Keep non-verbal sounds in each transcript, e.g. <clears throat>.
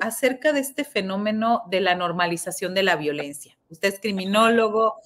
acerca de este fenómeno de la normalización de la violencia. Usted es criminólogo,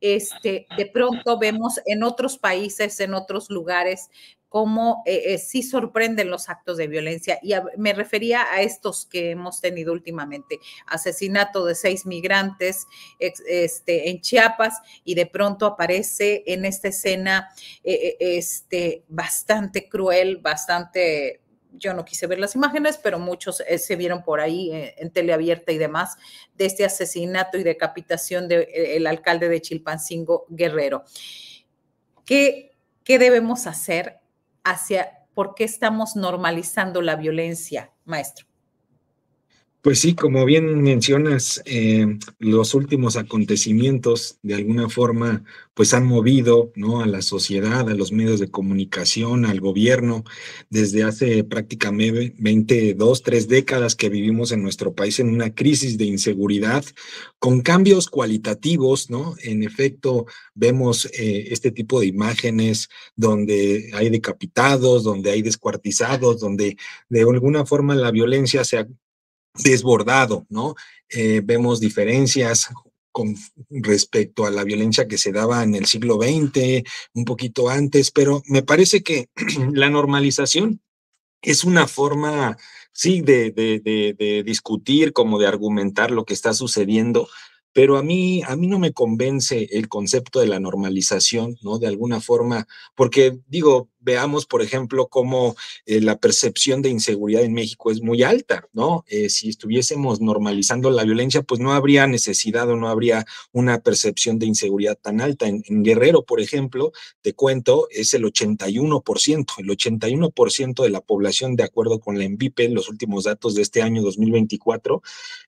este, de pronto vemos en otros países, en otros lugares, cómo eh, eh, sí sorprenden los actos de violencia. Y me refería a estos que hemos tenido últimamente, asesinato de seis migrantes este, en Chiapas y de pronto aparece en esta escena eh, este, bastante cruel, bastante yo no quise ver las imágenes, pero muchos eh, se vieron por ahí eh, en teleabierta y demás de este asesinato y decapitación del de, eh, alcalde de Chilpancingo Guerrero. ¿Qué, ¿Qué debemos hacer hacia por qué estamos normalizando la violencia, maestro? Pues sí, como bien mencionas, eh, los últimos acontecimientos de alguna forma pues han movido ¿no? a la sociedad, a los medios de comunicación, al gobierno, desde hace prácticamente 22, 3 décadas que vivimos en nuestro país en una crisis de inseguridad, con cambios cualitativos, ¿no? En efecto, vemos eh, este tipo de imágenes donde hay decapitados, donde hay descuartizados, donde de alguna forma la violencia se ha desbordado, ¿no? Eh, vemos diferencias con respecto a la violencia que se daba en el siglo XX, un poquito antes, pero me parece que <clears throat> la normalización es una forma, sí, de, de, de discutir, como de argumentar lo que está sucediendo, pero a mí, a mí no me convence el concepto de la normalización, ¿no? De alguna forma, porque digo, veamos, por ejemplo, cómo eh, la percepción de inseguridad en México es muy alta, ¿no? Eh, si estuviésemos normalizando la violencia, pues no habría necesidad o no habría una percepción de inseguridad tan alta. En, Guerrero, por ejemplo, te cuento, es el 81%, el 81% de la población, de acuerdo con la ENVIPE, los últimos datos de este año 2024,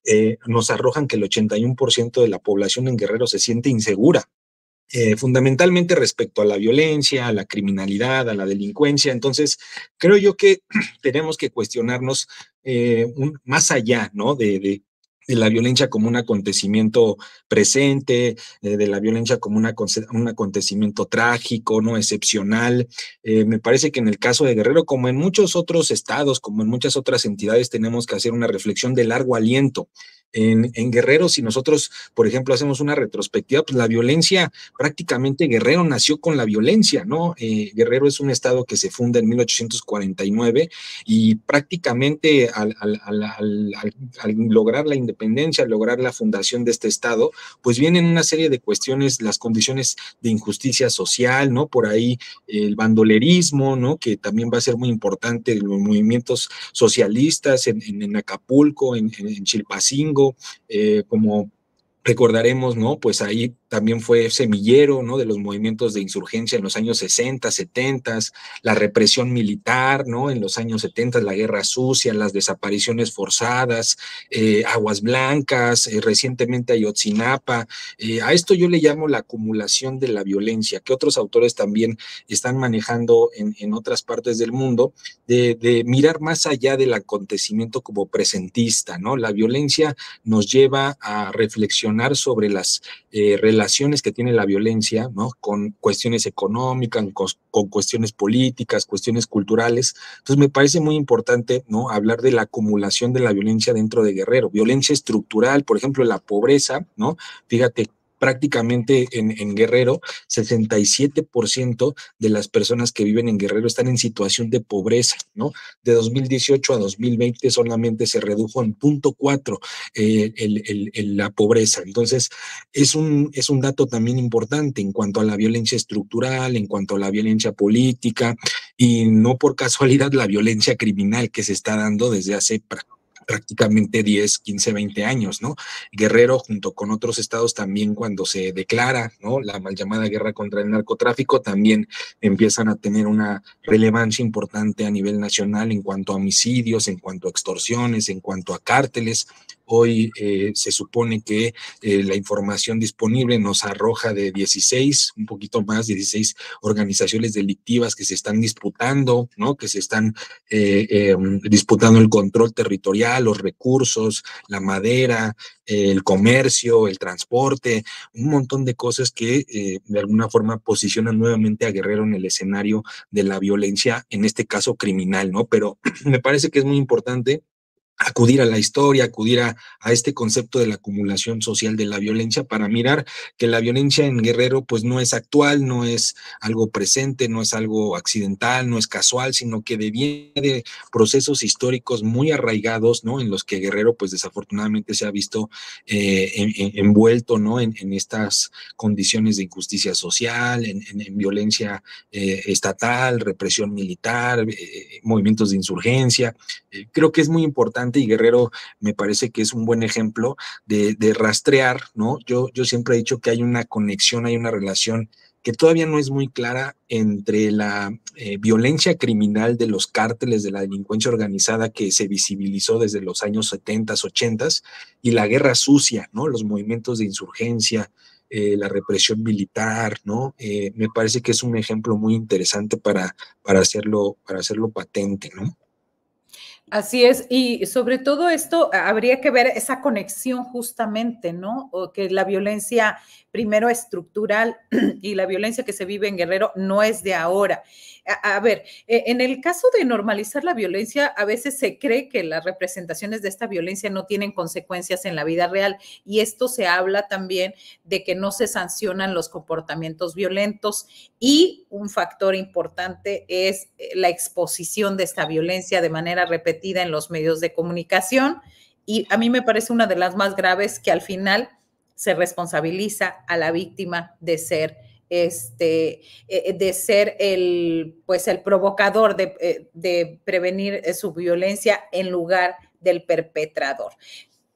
eh, nos arrojan que el 81% de la población en Guerrero se siente insegura, eh, fundamentalmente respecto a la violencia, a la criminalidad, a la delincuencia. Entonces, creo yo que <clears throat> tenemos que cuestionarnos eh, más allá ¿no? de, la violencia como un acontecimiento presente, eh, de la violencia como un acontecimiento trágico, no excepcional. me parece que en el caso de Guerrero, como en muchos otros estados, como en muchas otras entidades, tenemos que hacer una reflexión de largo aliento en, Guerrero, si nosotros, por ejemplo, hacemos una retrospectiva, pues la violencia, prácticamente Guerrero nació con la violencia, ¿no? Eh, Guerrero es un estado que se funda en 1849 y prácticamente al, lograr la independencia, al lograr la fundación de este estado, pues vienen una serie de cuestiones, las condiciones de injusticia social, ¿no? Por ahí el bandolerismo, ¿no? Que también va a ser muy importante, los movimientos socialistas en, Acapulco, en, en Chilpacingo, eh, como recordaremos, ¿no? Pues ahí también fue semillero ¿no? de los movimientos de insurgencia en los años 60, 70, la represión militar ¿no? en los años 70, la guerra sucia, las desapariciones forzadas, eh, aguas blancas, eh, recientemente Ayotzinapa. Eh, a esto yo le llamo la acumulación de la violencia, que otros autores también están manejando en, en otras partes del mundo, de, de, mirar más allá del acontecimiento como presentista. ¿no? La violencia nos lleva a reflexionar sobre las relaciones que tiene la violencia, ¿no? Con cuestiones económicas, con, cuestiones políticas, cuestiones culturales. Entonces me parece muy importante, ¿no? Hablar de la acumulación de la violencia dentro de Guerrero, violencia estructural, por ejemplo, la pobreza, ¿no? Fíjate prácticamente en, Guerrero, 67% de las personas que viven en Guerrero están en situación de pobreza, ¿no? De 2018 a 2020 solamente se redujo en punto cuatro eh, la pobreza. Entonces, es un, es un dato también importante en cuanto a la violencia estructural, en cuanto a la violencia política y no por casualidad la violencia criminal que se está dando desde hace prácticamente prácticamente 10, 15, 20 años, ¿no? Guerrero, junto con otros estados también cuando se declara, ¿no? La mal llamada guerra contra el narcotráfico, también empiezan a tener una relevancia importante a nivel nacional en cuanto a homicidios, en cuanto a extorsiones, en cuanto a cárteles, Hoy eh, se supone que eh, la información disponible nos arroja de 16, un poquito más, 16 organizaciones delictivas que se están disputando, ¿no? Que se están eh, em, disputando el control territorial, los recursos, la madera, el comercio, el transporte, un montón de cosas que de alguna forma posicionan nuevamente a Guerrero en el escenario de la violencia, en este caso criminal, ¿no? Pero <clears throat> me parece que es muy importante acudir a la historia, acudir a, este concepto de la acumulación social de la violencia para mirar que la violencia en Guerrero pues no es actual, no es algo presente, no es algo accidental, no es casual, sino que viene de procesos históricos muy arraigados, ¿no? En los que Guerrero pues desafortunadamente se ha visto eh, envuelto, ¿no? En, estas condiciones de injusticia social, en, violencia eh, estatal, represión militar, eh, movimientos de insurgencia. creo que es muy importante y Guerrero me parece que es un buen ejemplo de, rastrear, ¿no? Yo, yo siempre he dicho que hay una conexión, hay una relación que todavía no es muy clara entre la eh, violencia criminal de los cárteles de la delincuencia organizada que se visibilizó desde los años 70, 80 y la guerra sucia, ¿no? Los movimientos de insurgencia, eh, la represión militar, ¿no? Eh, me parece que es un ejemplo muy interesante para, para, hacerlo, para hacerlo patente, ¿no? Así es, y sobre todo esto habría que ver esa conexión justamente, ¿no? que la violencia primero estructural <clears throat> y la violencia que se vive en Guerrero no es de ahora a, ver, eh, en el caso de normalizar la violencia, a veces se cree que las representaciones de esta violencia no tienen consecuencias en la vida real y esto se habla también de que no se sancionan los comportamientos violentos y un factor importante es eh, la exposición de esta violencia de manera repetida en los medios de comunicación y a mí me parece una de las más graves que al final se responsabiliza a la víctima de ser este, eh, de ser el, pues el provocador de, eh, prevenir eh, su violencia en lugar del perpetrador.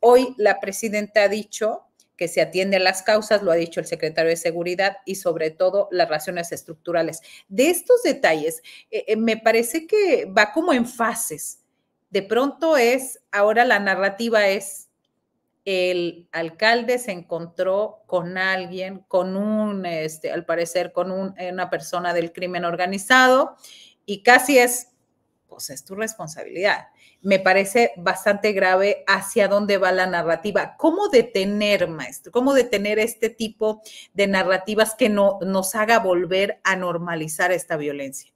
Hoy la presidenta ha dicho que se atienden las causas, lo ha dicho el secretario de Seguridad, y sobre todo las razones estructurales. De estos detalles, me parece que va como en fases. De pronto es, ahora la narrativa es el alcalde se encontró con alguien, con un, este, al parecer, con eh, una persona del crimen organizado y casi es, pues es tu responsabilidad. Me parece bastante grave hacia dónde va la narrativa. ¿Cómo detener, maestro? ¿Cómo detener este tipo de narrativas que no, nos haga volver a normalizar esta violencia?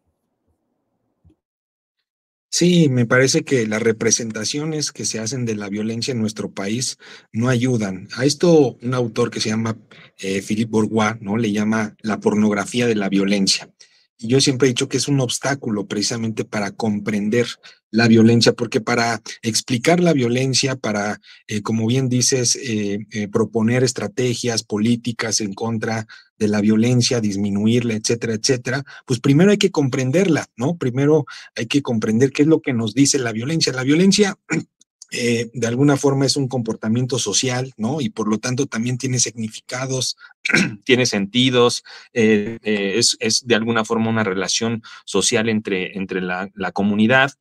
Sí, me parece que las representaciones que se hacen de la violencia en nuestro país no ayudan. A esto un autor que se llama eh, Philippe Bourgois, ¿no? Le llama la pornografía de la violencia. Y yo siempre he dicho que es un obstáculo precisamente para comprender la violencia, porque para explicar la violencia, para, eh, como bien dices, eh, proponer estrategias políticas en contra de la violencia, disminuirla, etcétera, etcétera, pues primero hay que comprenderla, ¿no? Primero hay que comprender qué es lo que nos dice la violencia. La violencia <clears throat> eh, de alguna forma es un comportamiento social, ¿no? Y por lo tanto también tiene significados, <clears throat> tiene sentidos, eh, eh, es, es, de alguna forma una relación social entre, entre la, la comunidad.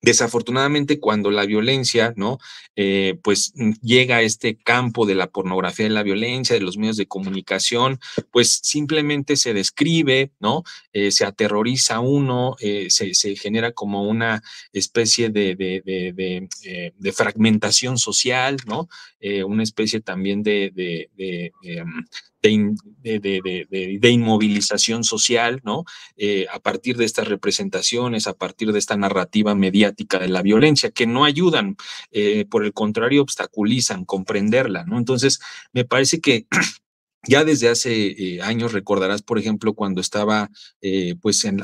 Desafortunadamente, cuando la violencia, ¿no? Eh, pues mm, llega a este campo de la pornografía de la violencia, de los medios de comunicación, pues simplemente se describe, ¿no? Eh, se aterroriza uno, eh, se, genera como una especie de, de, de fragmentación social, ¿no? una especie también de em, de, inmovilización social, ¿no? Eh, a partir de estas representaciones, a partir de esta narrativa mediática de la violencia, que no ayudan, eh, por el contrario, obstaculizan comprenderla, ¿no? Entonces, me parece que <clears throat> Ya desde hace eh, años recordarás, por ejemplo, cuando estaba, eh, pues, en,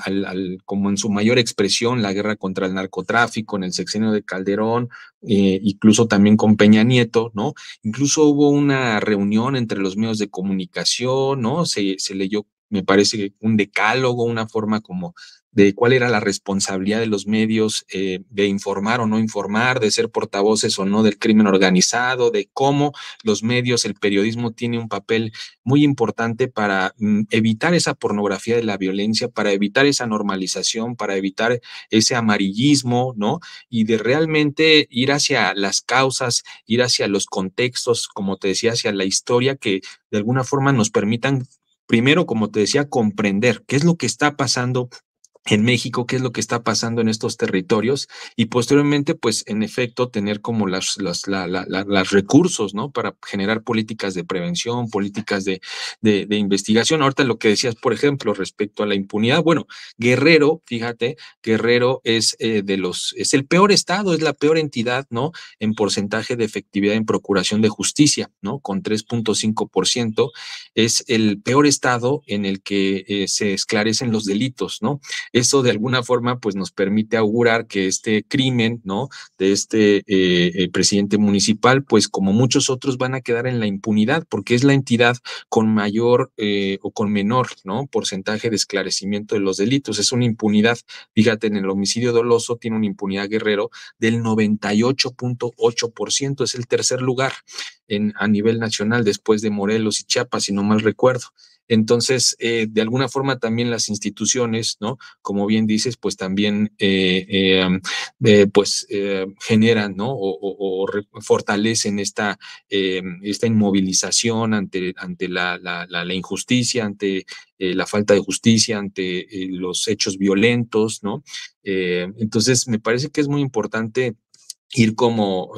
como en su mayor expresión, la guerra contra el narcotráfico en el sexenio de Calderón, eh, incluso también con Peña Nieto, ¿no? Incluso hubo una reunión entre los medios de comunicación, ¿no? se leyó me parece un decálogo, una forma como de cuál era la responsabilidad de los medios eh, de informar o no informar, de ser portavoces o no del crimen organizado, de cómo los medios, el periodismo tiene un papel muy importante para mm, evitar esa pornografía de la violencia, para evitar esa normalización, para evitar ese amarillismo, ¿no? Y de realmente ir hacia las causas, ir hacia los contextos, como te decía, hacia la historia que de alguna forma nos permitan Primero, como te decía, comprender qué es lo que está pasando en México, qué es lo que está pasando en estos territorios y posteriormente, pues, en efecto, tener como las, las, la, la, las recursos, ¿no? Para generar políticas de prevención, políticas de, de, investigación. Ahorita lo que decías, por ejemplo, respecto a la impunidad, bueno, Guerrero, fíjate, Guerrero es eh, de los, es el peor estado, es la peor entidad, ¿no? En porcentaje de efectividad en procuración de justicia, ¿no? Con 3.5%, es el peor estado en el que eh, se esclarecen los delitos, ¿no? Eso de alguna forma pues nos permite augurar que este crimen, ¿no? De este eh, eh, presidente municipal, pues como muchos otros van a quedar en la impunidad porque es la entidad con mayor eh, o con menor, ¿no? Porcentaje de esclarecimiento de los delitos. Es una impunidad, fíjate, en el homicidio doloso tiene una impunidad guerrero del 98.8%, es el tercer lugar en, a nivel nacional después de Morelos y Chiapas, si no mal recuerdo. Entonces, eh, de alguna forma también las instituciones, ¿no? Como bien dices, pues también eh, eh, pues generan, ¿no? O, fortalecen esta, esta inmovilización ante, ante la, injusticia, ante la falta de justicia, ante los hechos violentos, ¿no? entonces, me parece que es muy importante ir como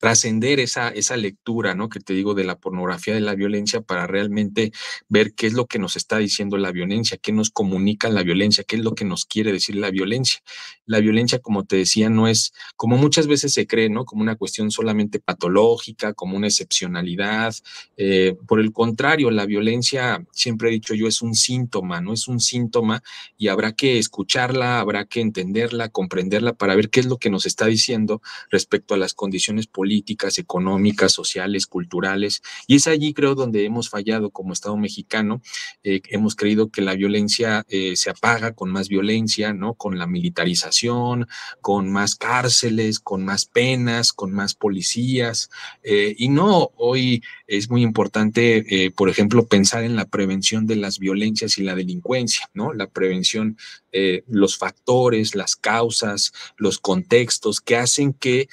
trascender esa, esa lectura, ¿no? Que te digo de la pornografía, de la violencia, para realmente ver qué es lo que nos está diciendo la violencia, qué nos comunica la violencia, qué es lo que nos quiere decir la violencia. La violencia, como te decía, no es, como muchas veces se cree, ¿no? Como una cuestión solamente patológica, como una excepcionalidad. Eh, por el contrario, la violencia, siempre he dicho yo, es un síntoma, ¿no? Es un síntoma y habrá que escucharla, habrá que entenderla, comprenderla para ver qué es lo que nos está diciendo respecto a las condiciones políticas políticas, económicas, sociales, culturales. Y es allí, creo, donde hemos fallado como Estado mexicano. Eh, hemos creído que la violencia eh, se apaga con más violencia, ¿no? Con la militarización, con más cárceles, con más penas, con más policías. Eh, y no, hoy es muy importante, por ejemplo, pensar en la prevención de las violencias y la delincuencia, ¿no? La prevención, los factores, las causas, los contextos que hacen que,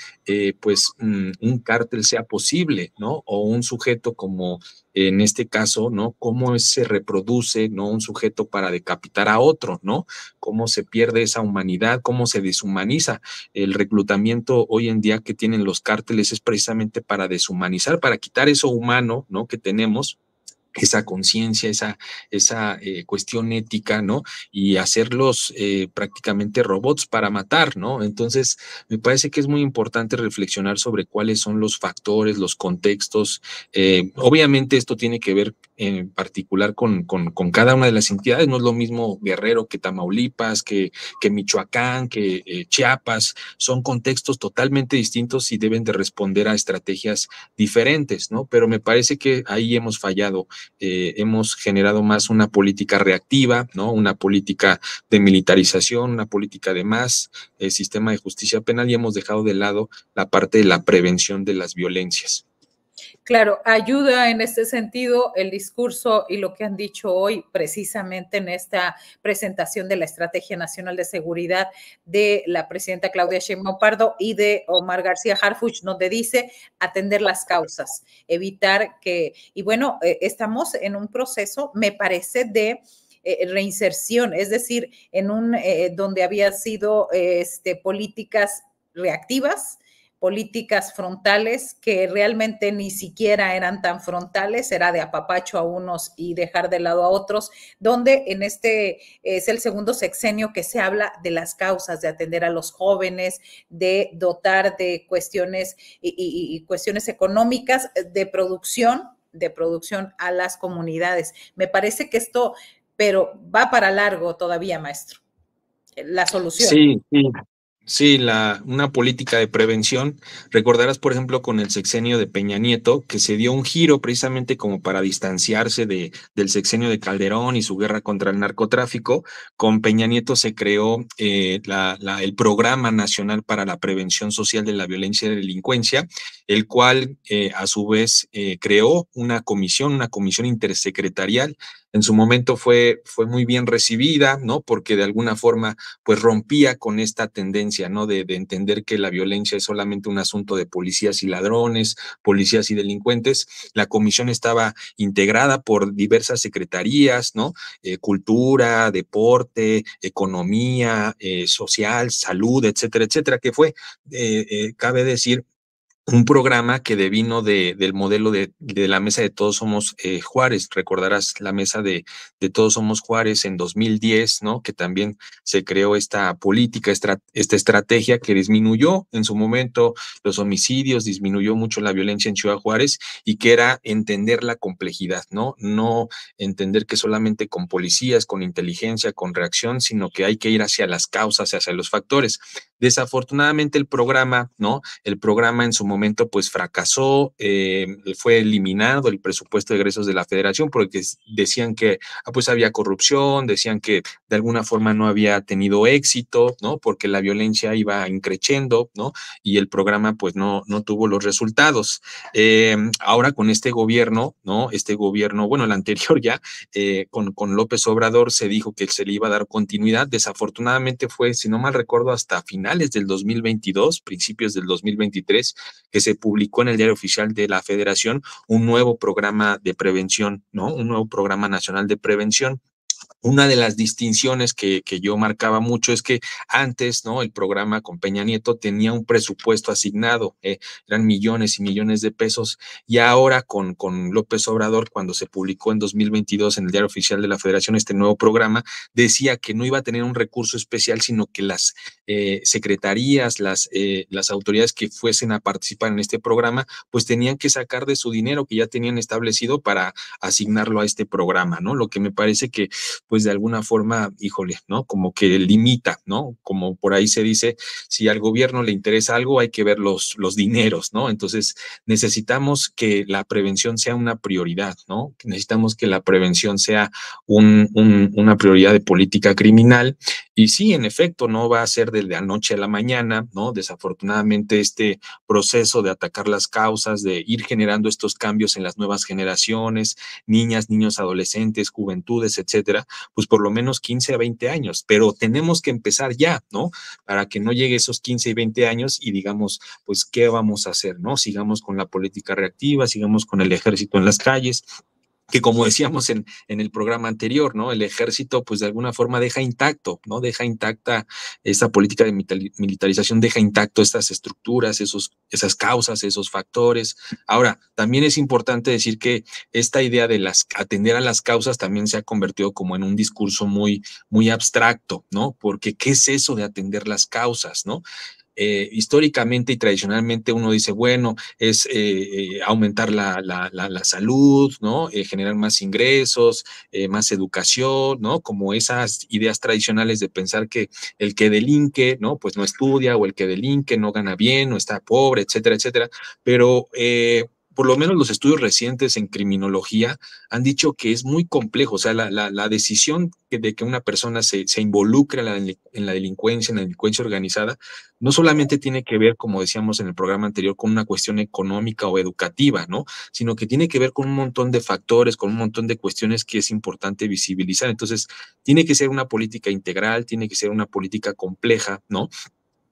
pues, mm, un, cártel sea posible, ¿no? O un sujeto como en este caso, ¿no? Cómo se reproduce, ¿no? Un sujeto para decapitar a otro, ¿no? Cómo se pierde esa humanidad, cómo se deshumaniza. El reclutamiento hoy en día que tienen los cárteles es precisamente para deshumanizar, para quitar eso humano, ¿no? Que tenemos esa conciencia, esa, esa eh, cuestión ética, ¿no? Y hacerlos eh, prácticamente robots para matar, ¿no? Entonces, me parece que es muy importante reflexionar sobre cuáles son los factores, los contextos. Eh, obviamente esto tiene que ver en particular con, con, con, cada una de las entidades. No es lo mismo Guerrero que Tamaulipas, que, que Michoacán, que eh, Chiapas. Son contextos totalmente distintos y deben de responder a estrategias diferentes, ¿no? Pero me parece que ahí hemos fallado. Eh, hemos generado más una política reactiva, ¿no? Una política de militarización, una política de más el eh, sistema de justicia penal y hemos dejado de lado la parte de la prevención de las violencias. Claro, ayuda en este sentido el discurso y lo que han dicho hoy precisamente en esta presentación de la Estrategia Nacional de Seguridad de la presidenta Claudia Sheinbaum Pardo y de Omar García Harfuch, donde dice atender las causas, evitar que, y bueno, eh, estamos en un proceso, me parece, de eh, reinserción, es decir, en un eh, donde había sido este, políticas reactivas, políticas frontales que realmente ni siquiera eran tan frontales, era de apapacho a unos y dejar de lado a otros, donde en este es el segundo sexenio que se habla de las causas, de atender a los jóvenes, de dotar de cuestiones y, cuestiones económicas de producción, de producción a las comunidades. Me parece que esto, pero va para largo todavía, maestro, la solución. Sí, sí. Sí, la, una política de prevención. Recordarás, por ejemplo, con el sexenio de Peña Nieto, que se dio un giro precisamente como para distanciarse de, del sexenio de Calderón y su guerra contra el narcotráfico. Con Peña Nieto se creó eh, el Programa Nacional para la Prevención Social de la Violencia y la Delincuencia el cual eh, a su vez eh, creó una comisión, una comisión intersecretarial. En su momento fue, fue muy bien recibida, ¿no? Porque de alguna forma, pues rompía con esta tendencia, ¿no? De, entender que la violencia es solamente un asunto de policías y ladrones, policías y delincuentes. La comisión estaba integrada por diversas secretarías, ¿no? Eh, cultura, deporte, economía, social, salud, etcétera, etcétera, que fue, cabe decir, un programa que devino del modelo de, la mesa de Todos Somos eh, Juárez. Recordarás la mesa de, Todos Somos Juárez en 2010, ¿no? Que también se creó esta política, esta, estrategia que disminuyó en su momento los homicidios, disminuyó mucho la violencia en Ciudad Juárez y que era entender la complejidad, ¿no? No entender que solamente con policías, con inteligencia, con reacción, sino que hay que ir hacia las causas, hacia los factores. Desafortunadamente el programa, ¿no? El programa en su momento pues fracasó, eh, fue eliminado el presupuesto de egresos de la federación porque decían que ah, pues había corrupción, decían que de alguna forma no había tenido éxito, ¿no? Porque la violencia iba increciendo, ¿no? Y el programa pues no, no tuvo los resultados. Eh, ahora con este gobierno, ¿no? Este gobierno, bueno, el anterior ya, eh, con, con López Obrador se dijo que se le iba a dar continuidad. Desafortunadamente fue, si no mal recuerdo, hasta final del 2022, principios del 2023, que se publicó en el Diario Oficial de la Federación un nuevo programa de prevención, ¿no? Un nuevo programa nacional de prevención una de las distinciones que, yo marcaba mucho es que antes, ¿no? El programa con Peña Nieto tenía un presupuesto asignado, eh, eran millones y millones de pesos, y ahora con, con López Obrador, cuando se publicó en 2022 en el Diario Oficial de la Federación este nuevo programa, decía que no iba a tener un recurso especial, sino que las eh, secretarías, las, eh, las autoridades que fuesen a participar en este programa, pues tenían que sacar de su dinero que ya tenían establecido para asignarlo a este programa, ¿no? Lo que me parece que pues de alguna forma, híjole, ¿no? Como que limita, ¿no? Como por ahí se dice, si al gobierno le interesa algo, hay que ver los, dineros, ¿no? Entonces, necesitamos que la prevención sea una prioridad, ¿no? Necesitamos que la prevención sea una prioridad de política criminal. Y sí, en efecto, no va a ser desde la noche a la mañana, ¿no? Desafortunadamente, este proceso de atacar las causas, de ir generando estos cambios en las nuevas generaciones, niñas, niños, adolescentes, juventudes, etcétera, pues por lo menos 15 a 20 años, pero tenemos que empezar ya, ¿no? Para que no llegue esos 15 y 20 años y digamos, pues, ¿qué vamos a hacer, ¿no? Sigamos con la política reactiva, sigamos con el ejército en las calles, que como decíamos en, en, el programa anterior, ¿no? El ejército, pues de alguna forma deja intacto, ¿no? Deja intacta esta política de militarización, deja intacto estas estructuras, esos, esas causas, esos factores. Ahora, también es importante decir que esta idea de las, atender a las causas también se ha convertido como en un discurso muy, muy abstracto, ¿no? Porque ¿qué es eso de atender las causas, ¿no? eh, históricamente y tradicionalmente uno dice, bueno, es eh, eh, aumentar la, la, salud, ¿no? Eh, generar más ingresos, más educación, ¿no? Como esas ideas tradicionales de pensar que el que delinque, ¿no? Pues no estudia o el que delinque no gana bien o está pobre, etcétera, etcétera. Pero por lo menos los estudios recientes en criminología han dicho que es muy complejo, o sea, la, decisión de que una persona se, involucre en la, delincuencia, en la delincuencia organizada, no solamente tiene que ver, como decíamos en el programa anterior, con una cuestión económica o educativa, ¿no? Sino que tiene que ver con un montón de factores, con un montón de cuestiones que es importante visibilizar. Entonces, tiene que ser una política integral, tiene que ser una política compleja, ¿no?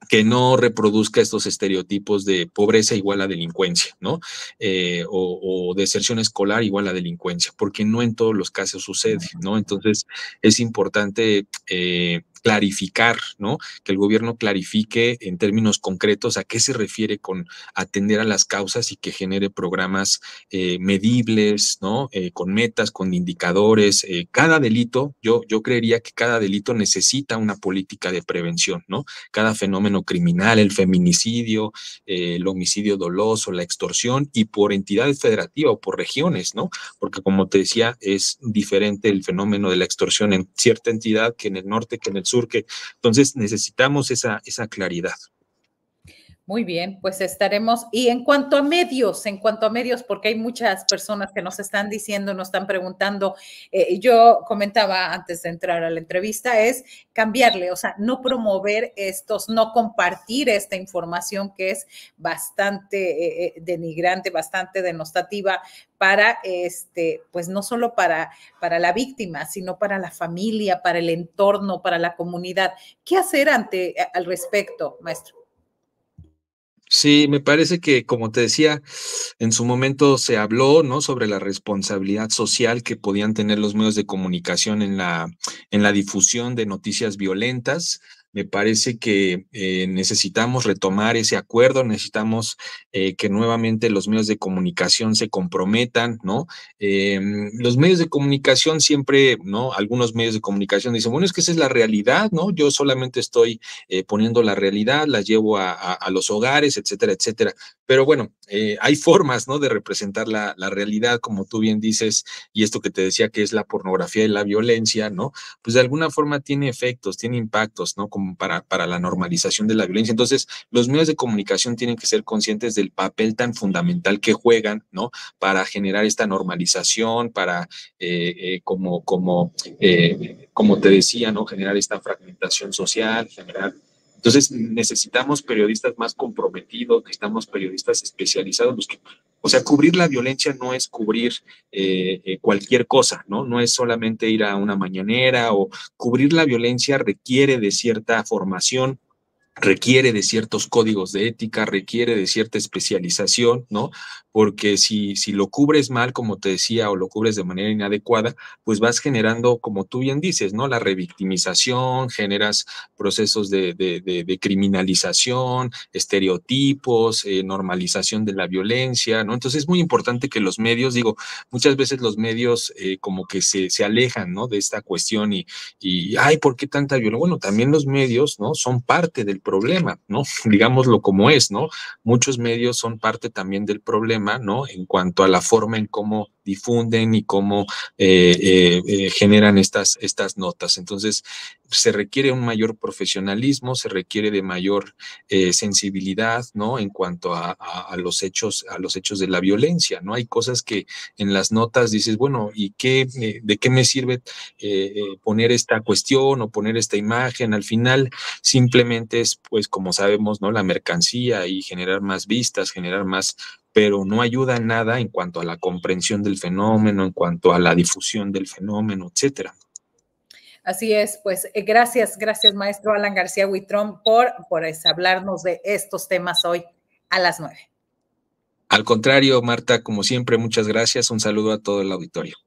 que no reproduzca estos estereotipos de pobreza igual a delincuencia, ¿no? Eh, o, o, deserción escolar igual a delincuencia, porque no en todos los casos sucede, ¿no? Entonces es importante eh, clarificar, ¿no? Que el gobierno clarifique en términos concretos a qué se refiere con atender a las causas y que genere programas eh, medibles, ¿no? Eh, con metas, con indicadores. Eh, cada delito, yo, yo creería que cada delito necesita una política de prevención, ¿no? Cada fenómeno criminal, el feminicidio, el homicidio doloso, la extorsión y por entidades federativas o por regiones, ¿no? Porque como te decía, es diferente el fenómeno de la extorsión en cierta entidad que en el norte que en el sur entonces necesitamos esa, esa claridad. Muy bien, pues estaremos. Y en cuanto a medios, en cuanto a medios, porque hay muchas personas que nos están diciendo, nos están preguntando, eh, yo comentaba antes de entrar a la entrevista, es cambiarle, o sea, no promover estos, no compartir esta información que es bastante eh, eh, denigrante, bastante denostativa para, este, pues no solo para, para la víctima, sino para la familia, para el entorno, para la comunidad. ¿Qué hacer ante, al respecto, maestro? Sí, me parece que, como te decía, en su momento se habló, ¿no? Sobre la responsabilidad social que podían tener los medios de comunicación en la, en la difusión de noticias violentas me parece que eh, necesitamos retomar ese acuerdo, necesitamos eh, que nuevamente los medios de comunicación se comprometan, ¿no? Em, los medios de comunicación siempre, ¿no? Algunos medios de comunicación dicen, bueno, es que esa es la realidad, ¿no? Yo solamente estoy eh, poniendo la realidad, la llevo a, los hogares, etcétera, etcétera. Pero bueno, hay formas, ¿no? De representar la, la realidad, como tú bien dices, y esto que te decía que es la pornografía y la violencia, ¿no? Pues de alguna forma tiene efectos, tiene impactos, ¿no? Como para, la normalización de la violencia. Entonces, los medios de comunicación tienen que ser conscientes del papel tan fundamental que juegan, ¿no? Para generar esta normalización, para, eh, eh, como, como, eh, como te decía, ¿no? Generar esta fragmentación social, generar entonces necesitamos periodistas más comprometidos, necesitamos periodistas especializados. o sea, cubrir la violencia no es cubrir eh, eh, cualquier cosa, ¿no? No es solamente ir a una mañanera o cubrir la violencia requiere de cierta formación, requiere de ciertos códigos de ética, requiere de cierta especialización, ¿no? porque si, si lo cubres mal, como te decía, o lo cubres de manera inadecuada, pues vas generando, como tú bien dices, ¿no? La revictimización, generas procesos de, de, criminalización, estereotipos, eh, normalización de la violencia, ¿no? Entonces es muy importante que los medios, digo, muchas veces los medios eh, como que se, alejan, ¿no? De esta cuestión y, y, ay, ¿por qué tanta violencia? Bueno, también los medios, ¿no? Son parte del problema, ¿no? <laughs> Digámoslo como es, ¿no? Muchos medios son parte también del problema ¿no? En cuanto a la forma en cómo difunden y cómo eh, eh, eh, generan estas, estas notas. Entonces, se requiere un mayor profesionalismo, se requiere de mayor sensibilidad, ¿no? En cuanto a, los hechos, a los hechos de la violencia, ¿no? Hay cosas que en las notas dices, bueno, ¿y qué, de qué me sirve poner esta cuestión o poner esta imagen? Al final, simplemente es, pues, como sabemos, ¿no? La mercancía y generar más vistas, generar más pero no ayuda en nada en cuanto a la comprensión del fenómeno, en cuanto a la difusión del fenómeno, etcétera. Así es, pues eh, gracias, gracias maestro Alan García Huitrón por, por hablarnos de estos temas hoy a las nueve. Al contrario, Marta, como siempre, muchas gracias. Un saludo a todo el auditorio.